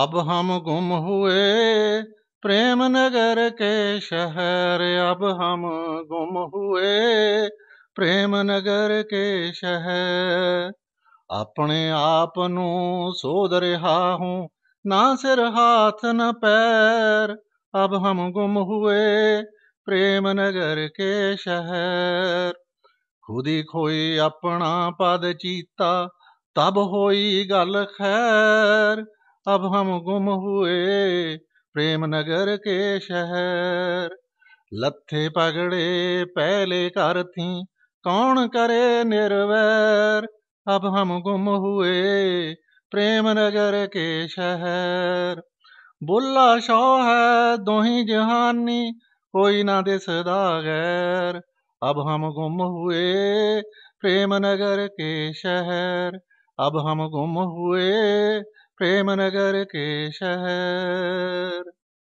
ਅਬ ਹਮ गुम ਹੋਏ प्रेम नगर के शहर अब हम गुम हुए प्रेम ਨਗਰ ਕੇ ਸ਼ਹਿਰ ਆਪਣੇ ਆਪ ਨੂੰ ਸੋਧ ਰਿਹਾ ਹੂੰ ਨਾ ਸਿਰ ਹੱਥ ਨਾ ਪੈਰ ਅਬ ਹਮ ਗੁਮ ਹੋਏ ਪ੍ਰੇਮ ਨਗਰ ਕੇ ਸ਼ਹਿਰ ਖੁਦੀ ਖੋਈ ਆਪਣਾ ਪਦ ਚੀਤਾ ਤਬ ਹੋਈ ਗੱਲ ਖੈਰ अब हम गुम हुए प्रेम नगर के शहर लत्थे पगड़े पहले कर थी कौन करे निर्वैर अब हम गुम हुए प्रेम नगर के शहर बुल्ला शो है दोही जहानी कोई ना दिसदा गैर अब हम गुम हुए प्रेम नगर के शहर अब हम गुम हुए प्रेमनगरकेशः